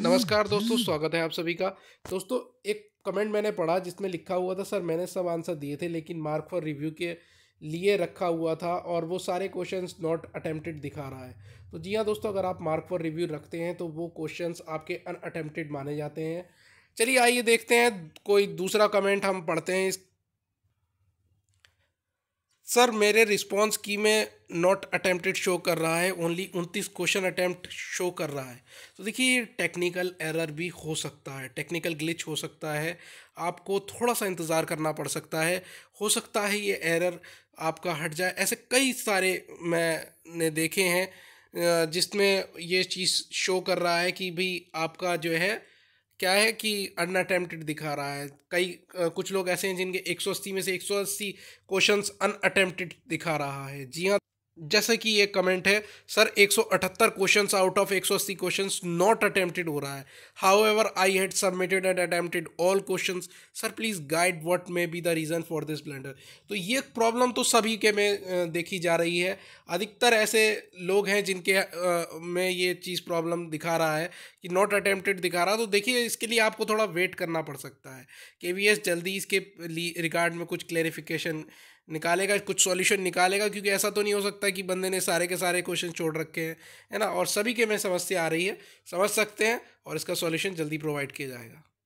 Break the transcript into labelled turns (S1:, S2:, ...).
S1: नमस्कार दोस्तों स्वागत है आप सभी का दोस्तों एक कमेंट मैंने पढ़ा जिसमें लिखा हुआ था सर मैंने सब आंसर दिए थे लेकिन मार्क फॉर रिव्यू के लिए रखा हुआ था और वो सारे क्वेश्चंस नॉट अटेम्प्टेड दिखा रहा है तो जी हाँ दोस्तों अगर आप मार्क फॉर रिव्यू रखते हैं तो वो क्वेश्चंस आपके अनअटेम्प्टेड माने जाते हैं चलिए आइए देखते हैं कोई दूसरा कमेंट हम पढ़ते हैं इस सर मेरे रिस्पॉन्स की में नॉट अटेम्प्टेड शो कर रहा है ओनली उनतीस क्वेश्चन अटैम्प्ट शो कर रहा है तो देखिए टेक्निकल एरर भी हो सकता है टेक्निकल ग्लिच हो सकता है आपको थोड़ा सा इंतज़ार करना पड़ सकता है हो सकता है ये एरर आपका हट जाए ऐसे कई सारे मैंने देखे हैं जिसमें ये चीज़ शो कर रहा है कि भाई आपका जो है क्या है कि अनअटेम्प्टेड दिखा रहा है कई कुछ लोग ऐसे हैं जिनके 180 में से 180 क्वेश्चंस अनअटेम्प्टेड दिखा रहा है जी हाँ जैसे कि ये कमेंट है sir 178 questions out of 180 questions not attempted हो रहा है however I had submitted and attempted all questions sir please guide what may be the reason for this blunder तो ये प्रॉब्लम तो सभी के में देखी जा रही है अधिकतर ऐसे लोग हैं जिनके में ये चीज़ प्रॉब्लम दिखा रहा है कि नॉट अटेम्प्टेड दिखा रहा तो देखिए इसके लिए आपको थोड़ा वेट करना पड़ सकता है के जल्दी इसके रिगार्ड में कुछ क्लेरिफिकेशन निकालेगा कुछ सॉल्यूशन निकालेगा क्योंकि ऐसा तो नहीं हो सकता कि बंदे ने सारे के सारे क्वेश्चन छोड़ रखे हैं है ना और सभी के में समस्या आ रही है समझ सकते हैं और इसका सॉल्यूशन जल्दी प्रोवाइड किया जाएगा